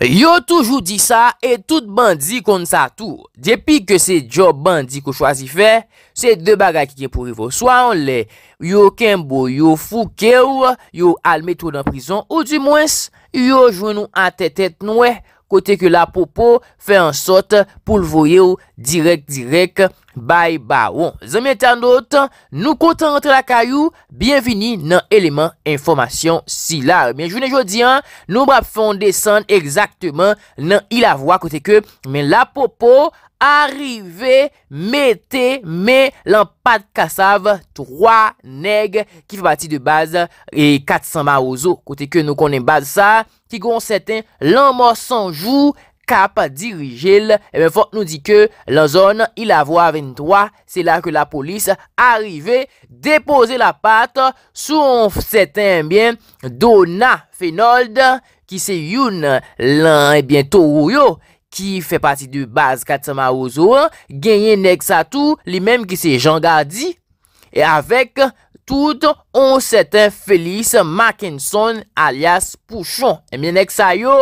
Yo toujou di sa e tout bandi kon sa tou. Depi ke se djo bandi ko chwazi fe, se de baga ki gen pou rivo. Soan le, yo kembo, yo fouke ou, yo alme tou dan prizon ou di mwens, yo jounou an te tet noue kote ke la popo fe ansot pou lvoye ou direk direk. Bay ba won, zanmè internot, nou kontan rentre la kayou, bienvini nan eleman informasyon si la. Mè jounen jodi an, nou brap fon desan exactement nan ila vwa kote ke, mè la popo, arive, mette, mè lan pad kasav, 3 neg ki fapati de baz, e 400 marouzo kote ke nou konen baz sa, ki goun seten lan morsan jou, Kap dirijil, e eh ben fok nou di ke lan zon il avwa 23, se la ke la polis arive depose la pat sou on seten bien Dona Fenold ki se youn lan e bien Toruyo ki fe pati de baz Katamarozo, genye Neksatu, li menm ki se Jean Gadi, e avek Touton, on se te felis Mackinson alias Pouchon. E mwen ek sa yo,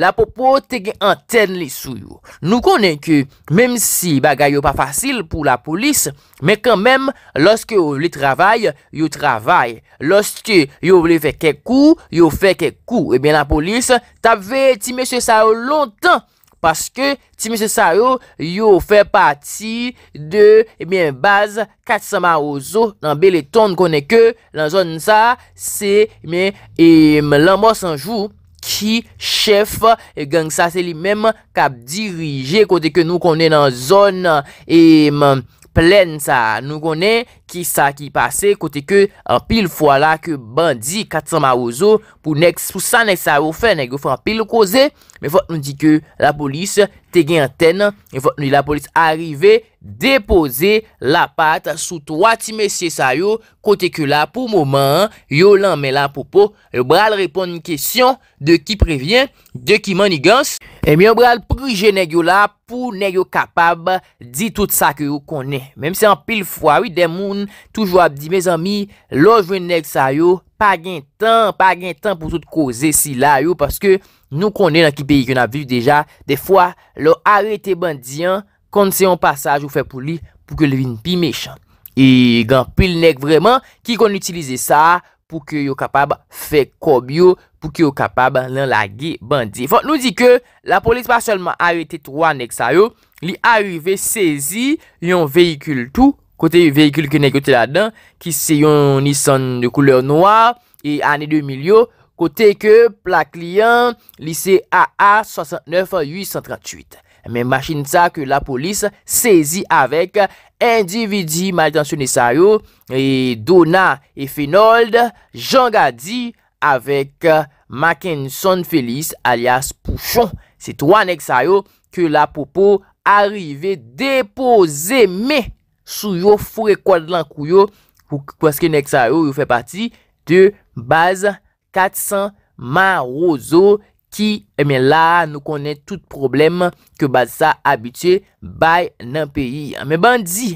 la popo te gen anten li sou yo. Nou konen ki, mwen si bagay yo pa fasil pou la polis, mwen kan mwen, loske yo vle travay, yo travay. Loske yo vle fe kekou, yo fe kekou. E eh mwen la polis, ta ve ti meche sa yo lontan. Paske, ti mi se sa yo, yo fe pati de, ebyen, baz katsama ozo nan bel eton konen ke, lan zon sa, se, ebyen, ebyen, lan mwos anjou ki, chef, e, genk sa, se li menm kap dirije kote ke nou konen nan zon, ebyen. Plen sa, nou konen ki sa ki pase kote ke an pil fwa la ke bandi katan ma ouzo pou sa nek sa oufe, nek yo fwa an pil kose, men fwa nou di ke la polis sa. te gen anten, e vot ni la polis arive, depose la pat sou to ati mesye sa yo kote ke la pou mouman yo lan men la poupou e bral repon ni kesyon de ki previen de ki manigans e mi yo bral prije neg yo la pou neg yo kapab di tout sa ke yo kone, memse an pil fwa wite demoun toujwa apdi mes ami, loj ven neg sa yo pa gen tan, pa gen tan pou tout kose si la yo, paske Nou konnen nan ki peyi ki yon ap viv deja, de fwa, lor arete bandian, konn se yon pasaj ou fe pou li, pou ke li vin pi mechan. E gan pil nek vreman, ki konn utilize sa, pou ke yon kapab fe kobyo, pou ke yon kapab lan lage bandi. Fon nou di ke, la polis pasalman arete 3 nek sa yo, li arive sezi, yon vehikul tou, kote vehikul ki nek kote la den, ki se yon nison de kouleur noa, e ane de mil yo, Kote ke plaklian lise AA 69 838. Men machine sa ke la polis sezi avek endividi maldansyon nesayo. E Dona Efenolde, Jean Gadi, avek Mackinson Felice alias Pouchon. Se to anek sayo ke la popo arive depoze me sou yo fure kwa dlan kou yo. Ou kwa ske anek sayo yo fe pati de bazan. 400 man rozo ki, e eh men la nou konen tout problem ke basa abite bay nan peyi. Men bandi,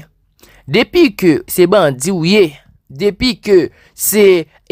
depi ke se bandi ou ye, depi ke se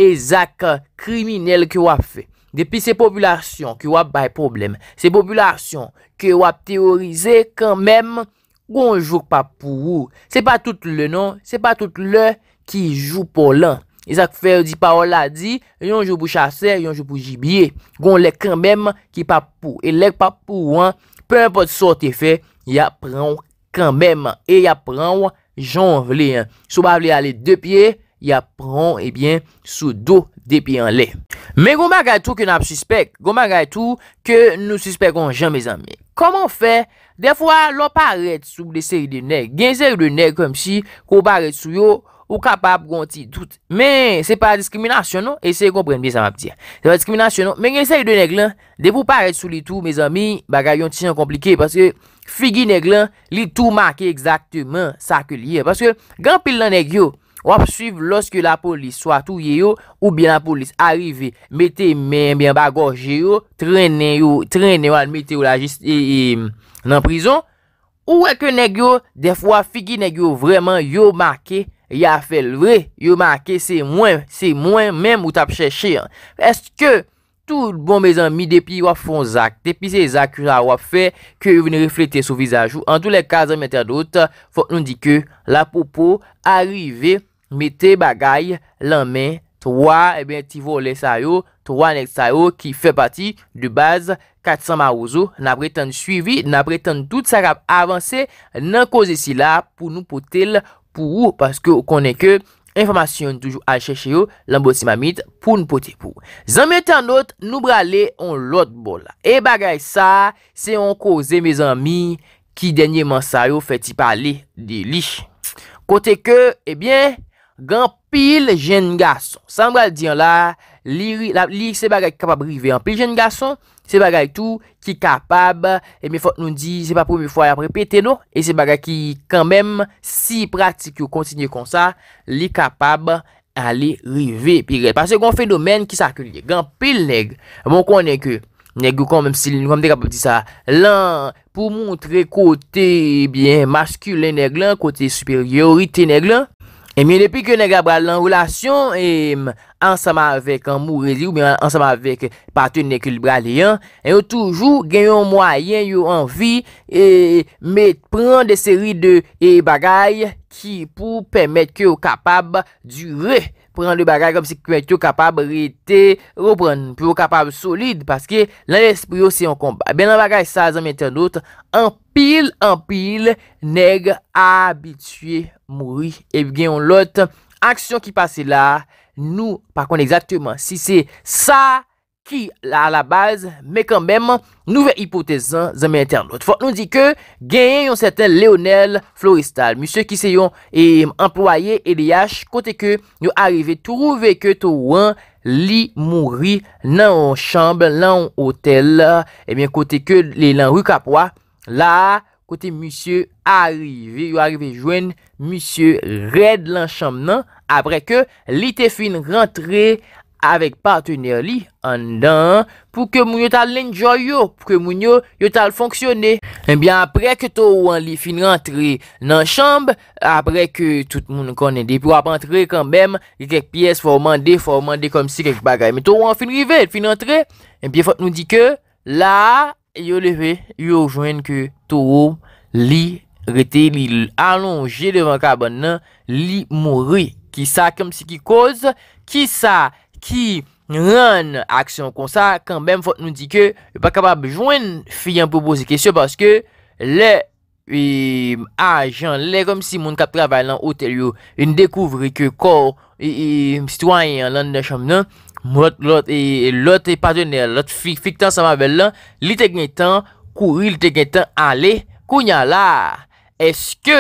ezak kriminel ke wap fe, depi se populasyon ke wap bay problem, se populasyon ke wap teorize kanmem, konjouk pa pou ou, se pa tout le non, se pa tout le ki jou polan. E sa kou fè ou di pa ou la di, yon jou pou chase, yon jou pou jibye. Gon lèk kèm mèm ki pa pou. E lèk pa pou ou an, pèm pot sote fè, yap pran ou kèm mèm. E yap pran ou jan vle. Eh sou pa vle ale de pye, yap pran ou ebyen sou do de pye an lè. Men goma gaitou ke nap suspek. Goma gaitou ke nou suspek ou an jame zame. Koman fè, defwa lò pa aret sou de seri de nèk. Gen seri de nèk kom si kou pa aret sou yo. Ou kapap gonti tout. Men, se pa diskriminasyon nou, ese kompren mi sa map diyan. Se pa diskriminasyon nou, men gen se yon de neglan, de pou paret sou li tou, me zami, bagay yon tisyon komplike, parce que figi neglan, li tou make exaktemen sa ke liye. Parce que, gan pil nan negyo, wap suiv loske la polis, swa tou yeyo, ou bi la polis arive, mette men, bi an bagoje yo, trennen yo, trennen yo an meteo la jist, e, e, nan prizon, ou eke negyo, de fwa figi negyo, vreman yo make, Ya fe l vre, yo ma ake se mwen, se mwen men mout ap chèche. Est ke tout bon bezan mi depi yo ap fon zak, depi se zak yo ap wap fe, ke yo vene reflete sou vizaj ou, an tou le kaze metè dote, fok nou di ke la popo, arive, metè bagay, lanmen, towa, e ben, ti vo lè sa yo, towa lè sa yo, ki fè pati, du baz, katsan ma ouzo, nan pretan suivi, nan pretan tout sa rap avanse, nan koze si la, pou nou potel, pou ou, paske ou konen ke, informasyon toujou al chèche yo, lan bote si mamit, pou nou pote pou. Zan metan not, nou brale, on lot bol. E bagay sa, se yon koze me zan mi, ki denye man sayo, fè ti pale, di li. Kote ke, e bien, gan pil jen gason, san brale diyan la, Li se baga ki kapab rive an, pil jen gason, se baga etou ki kapab, e mi fote nou di, se pa pou mi fwa apre pete nou, e se baga ki kanmem si pratik yo kontinye kon sa, li kapab ale rive. Pirel, pase kon fenomen ki sa akil ye, gan pil neg, moun konen ke, neg yo kon menm silin, kon menm de kapab di sa, lan pou moun tre kote bien maskule neg lan, kote superiorite neg lan, Emi, depi ke negra bral nan roulasyon, e, ansama vek mou rezi ou ansama vek patoun nekul bral yon, e, e yo toujou genyon mwayen, yo anvi, me pran de seri de bagay ki pou pemet ke yo kapab dure. Pran de bagay kom se kwen te yo kapab rete, yo pran pou yo kapab solide, paske lan espri yo se yon kombay. Ben nan bagay sa zan meten lout, anpil, anpil, negre abitue. Mouri, ev gen yon lot, aksyon ki pase la, nou, pa kon exactement, si se sa ki la la baz, me kan bem nouve hipotezan zanme internot. Fok nou di ke gen yon seten Leonel Florestal, mousse ki se yon employe EDH, kote ke nou arive, touve ke tou an, li mouri nan yon chanble, nan yon hotel, ebyen kote ke li nan rukapwa, la mouri. msye arive, yo arive jwen msye red lan chamb nan apre ke li te fin rentre avek partener li an dan pou ke moun yo tal lenjoy yo pou ke moun yo yo tal fonksyone eh apre ke tou an li fin rentre nan chamb, apre ke tout moun konen de pou ap rentre kanbem, li kek piyes faw mande faw mande kom si kek bagay, mi tou an fin rive fin rentre, epi eh fote nou di ke la, yo leve yo jwen ke tou ou Li rete, li alonge devan kaban nan, li mori. Ki sa, kem si ki koz, ki sa, ki ran aksyon kon sa, kanbem fote nou di ke, yo e pa kabab jwen fiyan pou bozi kesyo, baske le e, ajan, le kom si moun kap travay lan otel yo, yon dekouvri ke kor, e, yon sitwanyan lan nan chanm nan, lot e padenel, lot fik tan sa mabel lan, li te gen tan kouri, li te gen tan ale, Kounyan la, eske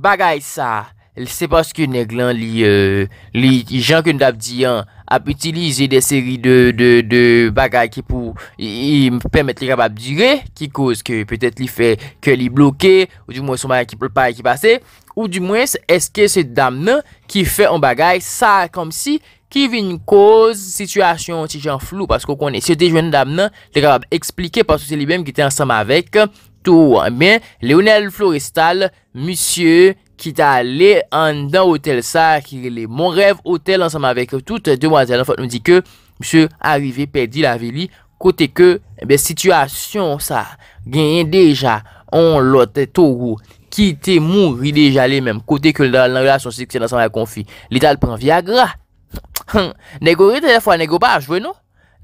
bagay sa, se paske neglan li, euh, li jan ke nou dab diyan, ap utilize de seri de bagay ki pou, i pemet li kabab dire, ki kouz ke petet li fe, ke li bloke, ou du mwen son bagay ki pou pare ki pase, ou du mwen eske se dam nan, ki fe an bagay sa, kom si, ki vi nou kouz, situasyon si jan flou, paske konen, se te jan dam nan, te kabab explike, paske se li bem ki te ansam avek, Touwa, mwen, Leonel Florestal, misye, ki ta le an dan hotel sa, ki le mon rev hotel ansanm avek, tout de mwazel, an fote mwen di ke, misye, arive, perdi la veli, kote ke eh bè, situasyon sa, genyen deja, an lote touwou, ki te mou, li deja le menm, kote ke la relasyon si kwen ansanm a konfi, li ta al pren viagra. Nè gore de la fwa, nè goba a jwè nou?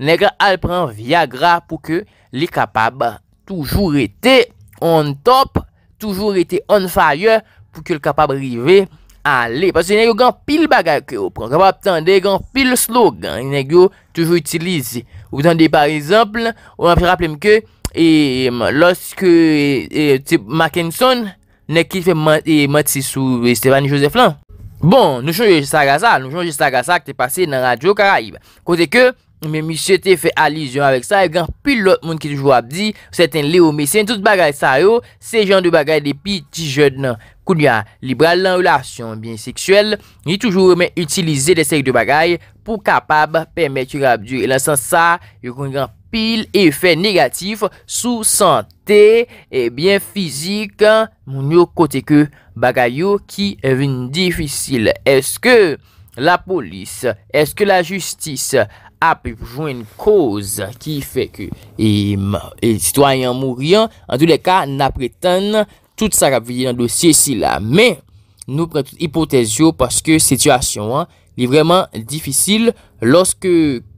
Nè go, al pren viagra pou ke li kapab ba. Toujou ete on top, toujou ete on fire pou ke l kapab rive a le. Pase yon gen pil bagay ke ou. Pase yon gen pil slogan yon gen toujou itilize. Ou yon gen par exemple, ou yon gen rappelem ke, ee, loske, ee, type Mackinson, nekif e Matisse ou Esteban Joseph-Lan. Bon, nou chon jist agasa, nou chon jist agasa ki te pase nan radio karaib. Kote ke... mwen misye te fe alizyon avek sa, yo gen pil lot moun ki toujou abdi, ou seten leo misyen, tout bagay sa yo, se jan de bagay de pi ti jod nan, kounya, libra l'anrelasyon bien seksuel, ni toujou mwen utilize de sey de bagay, pou kapab, pèmèk yo ge abdi, lan san sa, yo koun gen pil efè negatif, sou santè, e bien fizik, moun yo kote ke bagay yo, ki evin difisil, eske la polis, eske la justis, a, toujours une cause qui fait que les et e citoyens mourir en tous les cas n'a toute sa vie dossier s'il là. mais nous prête hypothèses parce que situation hein, est vraiment difficile lorsque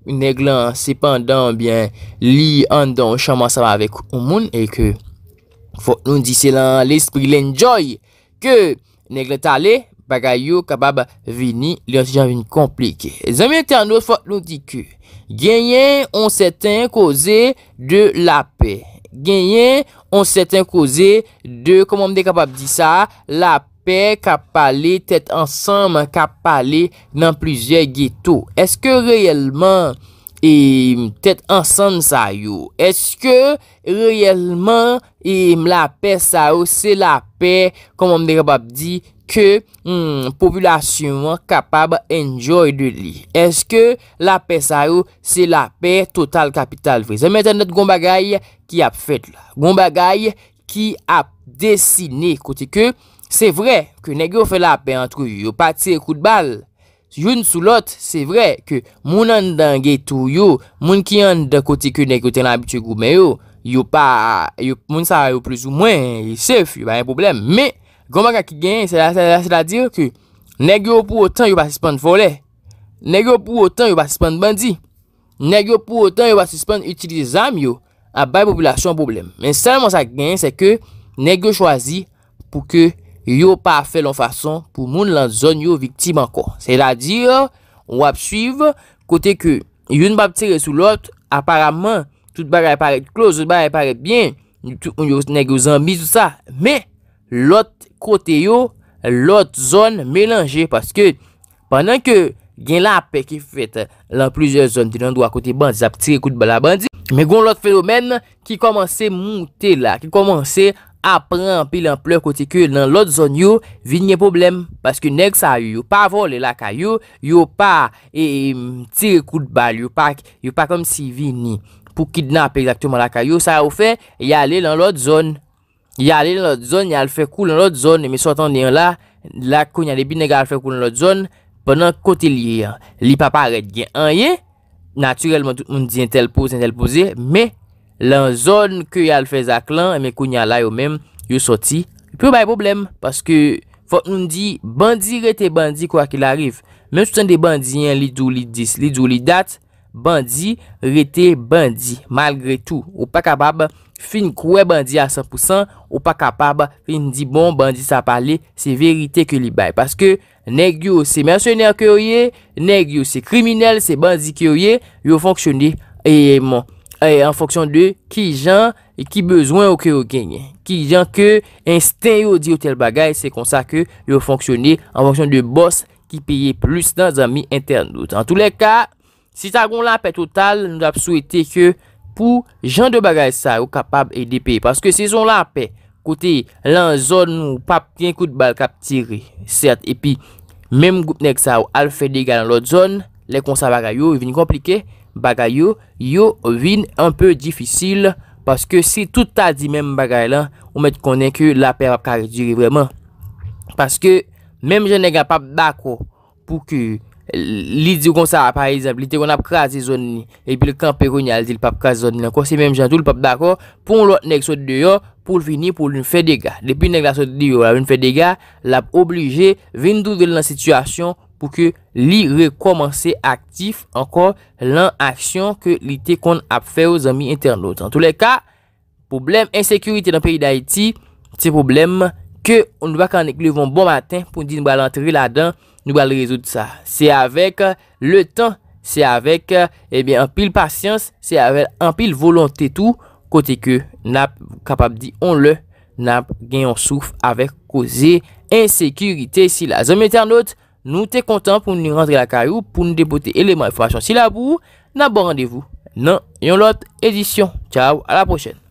une cependant, bien lie en d'enchaînement ça avec au monde et que faut nous dit c'est là l'esprit l'enjoy que n'est aller Pag a yo kabab vini, li an si jan vini komplike. Zan mwen ten an do fwa, loun di ku. Genyen on seten koze de la pe. Genyen on seten koze de, komon mde kabab di sa, la pe kap pale, tet ansanman kap pale nan plizye geto. Eske reyelman e, tet ansanman sa yo? Eske reyelman e, la pe sa yo? Se la pe, komon mde kabab di, ke hmm, populasyon kapab enjoy de li. Eske la pe sa yo, se la pe total kapital fe. Zeme ten net gomba gay ki ap fet la. Gomba gay ki ap desine koti ke, se vre, ke negyo fe la pe an tru, yo pati se kout bal. Joun sou lot, se vre, ke moun an denge tou yo, moun ki an de koti ke negyo ten abitye koume yo, yo pa, moun sa yo plus ou mwen, sef, yo ba yon problem. Me, Goma ka ki gen, se la dir ki neg yo pou otan yo pa suspende folè. Neg yo pou otan yo pa suspende bandi. Neg yo pou otan yo pa suspende utilizam yo a bay popolasyon problem. Men salman sa gen, se ke neg yo chwazi pou ke yo pa fe lon fason pou moun lan zon yo viktib anko. Se la dir, wap suiv, kote ke yon bap tire sou lot, aparamman tout bagay parek close, tout bagay parek bien neg yo zambi sou sa. Men, lot kote yo, lot zon melange, paske panan ke gen la pe ki fwete lan plizye zon di nan do akote bandi, zap tire kout bala bandi, me gon lot fenomen ki komanse mouti la, ki komanse apren pilan plek kote ki nan lot zon yo vinye problem, paske nek sa yo pa vole la kayo, yo pa e, tire kout bal yo pa kom si vini pou kidnap exactement la kayo sa ou fe, yale lan lot zon yo Yalè nan lot zon, yal fè kou nan lot zon, mè sotan liyan la, lak kou nyalè bin nega lal fè kou nan lot zon, penan kote liyan. Li pa pa red gen an ye, naturelman nou diyen tel pose, tel pose, mè lan zon kou yal fè zak lan, mè kou nyalè yo mèm, yo soti. Yo pou baye problem, paske fòk nou di, bandi rete bandi kwa ki larif. Mèm sotan di bandi yen, li dou li dis, li dou li dat, bandi rete bandi, malgre tou, ou pa kabab, fin kwe bandi a 100% ou pa kapab fin di bon bandi sa pale, se verite ke li bay. Paske neg yo se mersyoner ke yo ye, neg yo se kriminel se bandi ke yo ye, yo fonksyoni eye man. E, en fonksyon de ki jan e ki bezwen ou ke yo genye. Ki jan ke insten yo di yo tel bagay, se konsa ke yo fonksyoni en fonksyon de boss ki peye plus dan zami internet. En tout le ka, si ta goun la pe total, nou ap souwete ke, pou jan de bagay sa ou kapab edipe, paske se zon la apè, kote lan zon ou pap tiè kout bal kap tire, cert, epi, mem gout nek sa ou al fè diga nan lot zon, le konsa bagay yo, yon vin komplike, bagay yo, yo vin an pe difisil, paske se tout a di mem bagay la, ou met konen ke la per ap kare diri vreman, paske, mem gen nega pap bako, pou ki, Li di ou kon sa, par exemple, li te kon ap krasi zon ni Epi le kan pe kon yal di l pap krasi zon ni Nan kon se menm jan tou l pap d'akor Pon l wot nek sot di yo, pou l vini pou l un fè dega Depi nek la sot di yo, l av un fè dega L ap oblige, veni doudel la situasyon Pou ke li rekomansi aktif Ankon lan aksyon Ke li te kon ap fè ou zami internaut An tou le ka, problem Ensekurite nan peyi da Haiti Ti problem genye ke nou wak an ek levon bon maten pou di nou wale antre la dan, nou wale rezoute sa. Se avek euh, le tan, se avek epil euh, eh pasyans, se avek epil volante tout, kote ke nap kapab di on le, nap genyon souf avek koze insekurite si la. Zom Eternote, nou te kontan pou nou rentre la karyou, pou nou depote eleman e fwa chansi la pou, nap bon randevou. Nan, yon lot, edisyon. Tchao, ala pochene.